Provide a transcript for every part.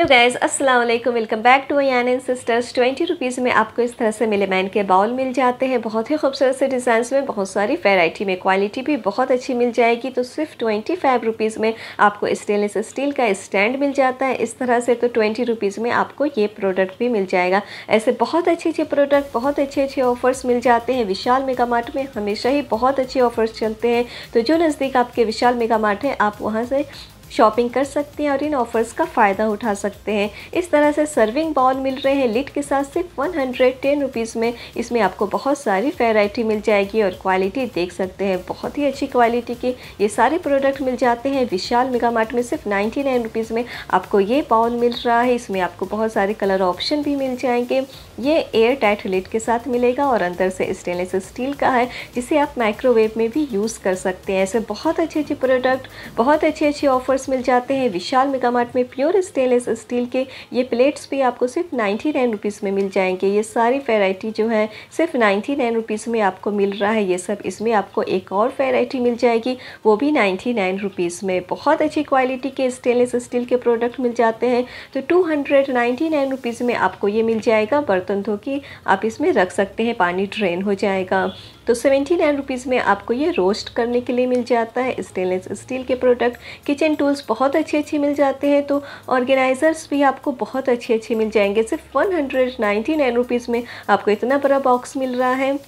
hello guys अस्सलाम वालेकुम welcome back to अन एंड सिस्टर्स ट्वेंटी रुपीज़ में आपको इस तरह से मिलेमैन के बाउल मिल जाते हैं बहुत ही खूबसूरत से डिज़ाइन में बहुत सारी वैरायटी में क्वालिटी भी बहुत अच्छी मिल जाएगी तो सिर्फ ट्वेंटी फाइव रुपीज़ में आपको स्टेनलेस स्टील का स्टैंड मिल जाता है इस तरह से तो ट्वेंटी रुपीज़ में आपको ये प्रोडक्ट भी मिल जाएगा ऐसे बहुत अच्छे अच्छे प्रोडक्ट बहुत अच्छे अच्छे ऑफ़र्स मिल जाते हैं विशाल मेगा मार्ट में हमेशा ही बहुत अच्छे ऑफ़र्स चलते हैं तो जो नज़दीक आपके विशाल मेगा मार्ट है आप वहाँ से शॉपिंग कर सकते हैं और इन ऑफर्स का फ़ायदा उठा सकते हैं इस तरह से सर्विंग बाउल मिल रहे हैं लिट के साथ सिर्फ वन हंड्रेड टेन रुपीज़ में इसमें आपको बहुत सारी वेराइटी मिल जाएगी और क्वालिटी देख सकते हैं बहुत ही अच्छी क्वालिटी के ये सारे प्रोडक्ट मिल जाते हैं विशाल मेगा मार्ट में सिर्फ नाइन्टी नाइन रुपीज़ में आपको ये बाउल मिल रहा है इसमें आपको बहुत सारे कलर ऑप्शन भी मिल जाएंगे ये एयर टाइट लिट के साथ मिलेगा और अंदर से स्टेनलेस स्टील का है जिसे आप माइक्रोवेव में भी यूज़ कर सकते हैं ऐसे बहुत अच्छे अच्छे प्रोडक्ट बहुत अच्छे अच्छे ऑफर्स ऑफर्स मिल जाते हैं विशाल मेगा मार्ट में प्योर स्टेनलेस स्टील के ये प्लेट्स भी आपको सिर्फ नाइन्टी नाइन रुपीज़ में मिल जाएंगे ये सारी वेराइटी जो है सिर्फ नाइन्टी नाइन रुपीज़ में आपको मिल रहा है ये सब इसमें आपको एक और वेराइटी मिल जाएगी वो भी नाइन्टी नाइन रुपीज़ में बहुत अच्छी क्वालिटी के स्टेनलेस स्टील के प्रोडक्ट मिल जाते हैं तो two hundred ninety nine rupees में आपको ये मिल जाएगा बर्तन धो के आप इसमें रख सकते हैं पानी ड्रेन हो जाएगा तो सेवेंटी नाइन रुपीज़ में आपको ये रोस्ट करने के लिए मिल जाता है स्टेनलेस स्टील के प्रोडक्ट किचन टूल्स बहुत अच्छे अच्छे मिल जाते हैं तो ऑर्गेनाइज़र्स भी आपको बहुत अच्छे अच्छे मिल जाएंगे सिर्फ one hundred ninety nine rupees में आपको इतना बड़ा बॉक्स मिल रहा है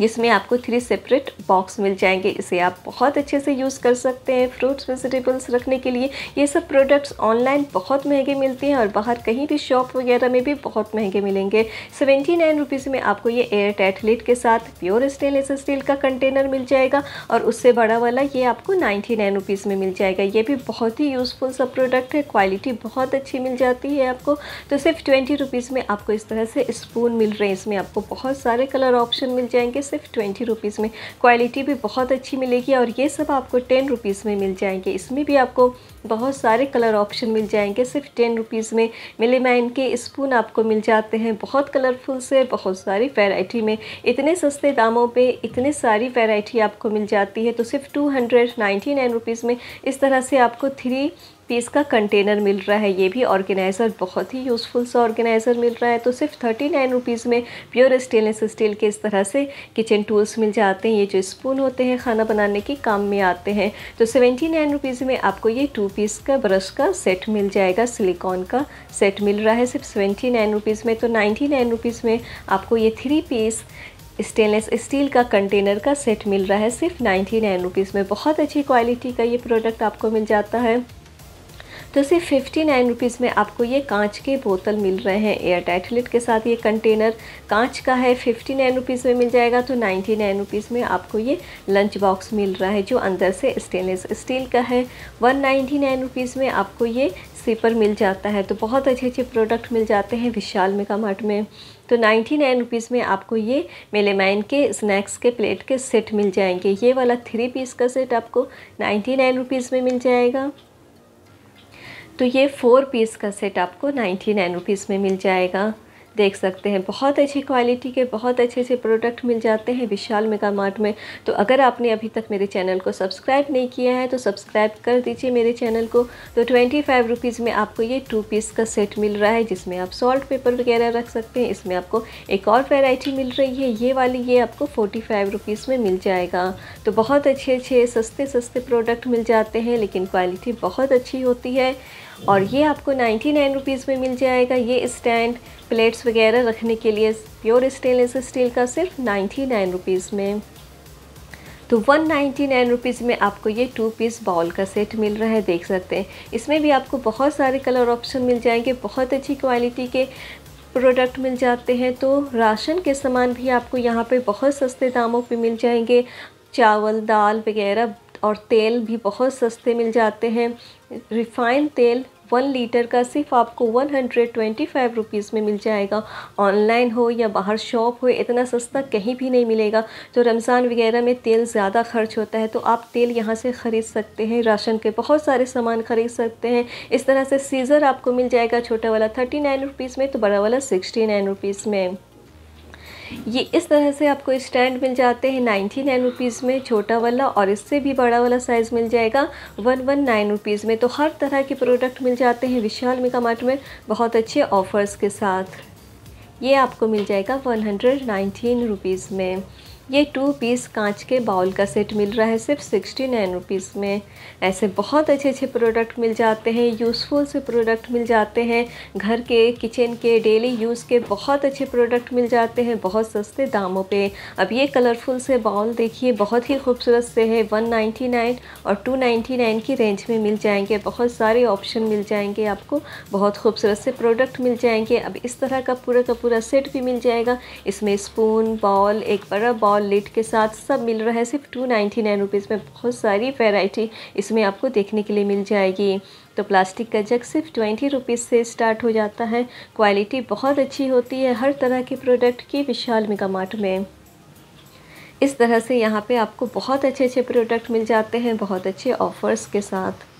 जिसमें आपको थ्री सेपरेट बॉक्स मिल जाएंगे इसे आप बहुत अच्छे से यूज़ कर सकते हैं फ्रूट्स वेजिटेबल्स रखने के लिए ये सब प्रोडक्ट्स ऑनलाइन बहुत महंगे मिलते हैं और बाहर कहीं भी शॉप वगैरह में भी बहुत महंगे मिलेंगे सेवेंटी नाइन रुपीज़ में आपको ये एयर टाइट के साथ प्योर स्टेनलेस स्टील का कंटेनर मिल जाएगा और उससे बड़ा वाला ये आपको नाइन्टी नाइन रुपीज़ में मिल जाएगा ये भी बहुत ही यूज़फुल सब प्रोडक्ट है क्वालिटी बहुत अच्छी मिल जाती है आपको तो सिर्फ ट्वेंटी रुपीज़ में आपको इस तरह से स्पून मिल रहे हैं इसमें आपको बहुत सारे कलर ऑप्शन मिल जाएंगे सिर्फ ट्वेंटी रुपीज़ में क्वालिटी भी बहुत अच्छी मिलेगी और ये सब आपको टेन रुपीज़ में मिल जाएंगे इसमें भी आपको बहुत सारे कलर ऑप्शन मिल जाएंगे सिर्फ टेन रुपीज़ में मिले मैं के स्पून आपको मिल जाते हैं बहुत कलरफुल से बहुत सारी वेराइटी में इतने सस्ते दामों पर इतने सारी वेराइटी आपको मिल जाती है तो सिर्फ two hundred ninety nine rupees में इस तरह से आपको थ्री पीस का कंटेनर मिल रहा है ये भी ऑर्गेनाइज़र बहुत ही यूज़फुल सा ऑर्गेनाइज़र मिल रहा है तो सिर्फ थर्टी नाइन रुपीज़ में प्योर स्टेनलेस स्टील के इस तरह से किचन टूल्स मिल जाते हैं ये जो स्पून होते हैं खाना बनाने के काम में आते हैं तो सेवेंटी नाइन रुपीज़ में आपको ये टू पीस का ब्रश का सेट मिल जाएगा सिलिकॉन का सेट मिल रहा है सिर्फ सेवेंटी नाइन रुपीज़ में तो नाइन्टी नाइन रुपीज़ में आपको ये थ्री पीस स्टेनलेस स्टील का कंटेनर का सेट मिल रहा है सिर्फ नाइन्टी नाइन रुपीज़ में बहुत अच्छी क्वालिटी का ये प्रोडक्ट आपको मिल जाता है तो सिर्फ फिफ्टी नाइन रुपीज़ में आपको ये कांच के बोतल मिल रहे हैं एयर टाइट लिट के साथ ये कंटेनर कांच का है फिफ्टी नाइन रुपीज़ में मिल जाएगा तो नाइन्टी नाइन रुपीज़ में आपको ये लंच बॉक्स मिल रहा है जो अंदर से स्टेनलेस स्टील का है वन नाइन्टी नाइन रुपीज़ में आपको ये स्लीपर मिल जाता है तो बहुत अच्छे अच्छे प्रोडक्ट मिल जाते हैं विशाल मेगा मार्ट में तो नाइन्टी नाइन रुपीज़ में आपको ये मेलेमाइन के स्नैक्स के प्लेट के सेट मिल जाएंगे ये वाला थ्री पीस का सेट आपको नाइन्टी नाइन रुपीज़ में मिल जाएगा तो ये फ़ोर पीस का सेट आपको नाइन्टी नाइन रुपीज़ में मिल जाएगा देख सकते हैं बहुत अच्छी क्वालिटी के बहुत अच्छे से प्रोडक्ट मिल जाते हैं विशाल मेगा मार्ट में तो अगर आपने अभी तक मेरे चैनल को सब्सक्राइब नहीं किया है तो सब्सक्राइब कर दीजिए मेरे चैनल को तो ट्वेंटी फाइव रुपीज़ में आपको ये टू पीस का सेट मिल रहा है जिसमें आप सॉल्ट पेपर वगैरह रख सकते हैं इसमें आपको एक और वेराइटी मिल रही है ये वाली ये आपको फोर्टी फाइव रुपीज़ में मिल जाएगा तो बहुत अच्छे अच्छे सस्ते सस्ते प्रोडक्ट मिल जाते हैं लेकिन क्वालिटी बहुत अच्छी होती है और ये आपको नाइन्टी नाइन रुपीज़ में मिल जाएगा ये स्टैंड प्लेट्स वगैरह रखने के लिए प्योर स्टेनलेस स्टील का सिर्फ नाइन्टी नाइन रुपीज़ में तो वन नाइन्टी नाइन रुपीज़ में आपको ये टू पीस बाउल का सेट मिल रहा है देख सकते हैं इसमें भी आपको बहुत सारे कलर ऑप्शन मिल जाएंगे बहुत अच्छी क्वालिटी के प्रोडक्ट मिल जाते हैं तो राशन के सामान भी आपको यहाँ पे बहुत सस्ते दामों पे मिल जाएंगे चावल दाल वगैरह और तेल भी बहुत सस्ते मिल जाते हैं रिफाइंड तेल वन लीटर का सिर्फ आपको one hundred twenty five rupees में मिल जाएगा ऑनलाइन हो या बाहर शॉप हो इतना सस्ता कहीं भी नहीं मिलेगा तो रमज़ान वगैरह में तेल ज़्यादा खर्च होता है तो आप तेल यहाँ से ख़रीद सकते हैं राशन के बहुत सारे सामान ख़रीद सकते हैं इस तरह से सीज़र आपको मिल जाएगा छोटा वाला थर्टी नाइन रुपीज़ में तो बड़ा वाला सिक्सटी नाइन रुपीज़ में ये इस तरह से आपको स्टैंड मिल जाते हैं नाइन्टी नाइन रुपीज़ में छोटा वाला और इससे भी बड़ा वाला साइज़ मिल जाएगा वन वन नाइन रुपीज़ में तो हर तरह के प्रोडक्ट मिल जाते हैं विशाल मेगा मार्ट में बहुत अच्छे ऑफ़र्स के साथ ये आपको मिल जाएगा वन हंड्रेड नाइन्टीन रुपीज़ में ये टू पीस कांच के बाउल का सेट मिल रहा है सिर्फ सिक्सटी नाइन रुपीज़ में ऐसे बहुत अच्छे अच्छे प्रोडक्ट मिल जाते हैं यूज़फुल से प्रोडक्ट मिल जाते हैं घर के किचन के डेली यूज़ के बहुत अच्छे प्रोडक्ट मिल जाते हैं बहुत सस्ते दामों पे अब ये कलरफुल से बाउल देखिए बहुत ही खूबसूरत से है वन नाइन्टी नाइन और टू नाइन्टी नाइन की रेंज में मिल जाएंगे बहुत सारे ऑप्शन मिल जाएंगे आपको बहुत खूबसूरत से प्रोडक्ट मिल जाएंगे अब इस तरह का पूरा का पूरा सेट भी मिल जाएगा इसमें स्पून बॉल एक बड़ा बॉल और लिट के साथ सब मिल रहा है सिर्फ टू नाइन्टी नाइन रुपीज़ में बहुत सारी वेराइटी इसमें आपको देखने के लिए मिल जाएगी तो प्लास्टिक का जग सिर्फ ट्वेंटी रुपीज़ से स्टार्ट हो जाता है क्वालिटी बहुत अच्छी होती है हर तरह के प्रोडक्ट की विशाल मेगा में इस तरह से यहाँ पे आपको बहुत अच्छे अच्छे प्रोडक्ट मिल जाते हैं बहुत अच्छे ऑफ़र्स के साथ